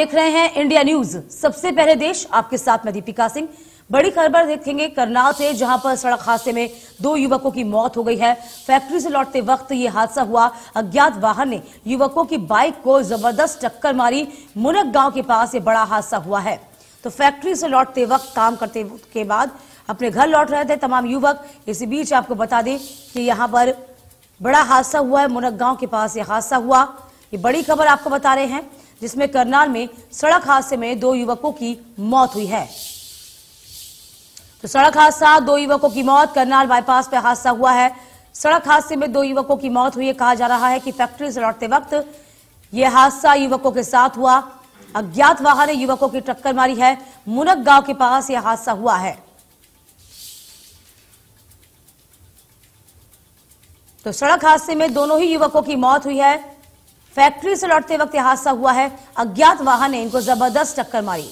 देख रहे हैं इंडिया न्यूज सबसे पहले देश आपके साथ में दीपिका सिंह बड़ी खबर देखेंगे करनाल से जहां पर सड़क हादसे में दो युवकों की मौत हो गई है फैक्ट्री से लौटते वक्त यह हादसा हुआ अज्ञात वाहन ने युवकों की बाइक को जबरदस्त टक्कर मारी मुनक गांव के पास ये बड़ा हादसा हुआ है तो फैक्ट्री से लौटते वक्त काम करते के बाद अपने घर लौट रहे थे तमाम युवक इसी बीच आपको बता दें कि यहाँ पर बड़ा हादसा हुआ है मुनक गांव के पास ये हादसा हुआ ये बड़ी खबर आपको बता रहे हैं जिसमें करनाल में सड़क हादसे में दो युवकों की मौत हुई है तो सड़क हादसा दो युवकों की मौत करनाल बाईपास पे हादसा हुआ है सड़क हादसे में दो युवकों की मौत हुई है कहा जा रहा है कि फैक्ट्री से लौटते वक्त यह हादसा युवकों के साथ हुआ अज्ञात वाहन ने युवकों की टक्कर मारी है मुनक गांव के पास यह हादसा हुआ है तो सड़क हादसे में दोनों ही युवकों की मौत हुई है फैक्ट्री से लौटते वक्त यह हादसा हुआ है अज्ञात वाहन ने इनको जबरदस्त टक्कर मारी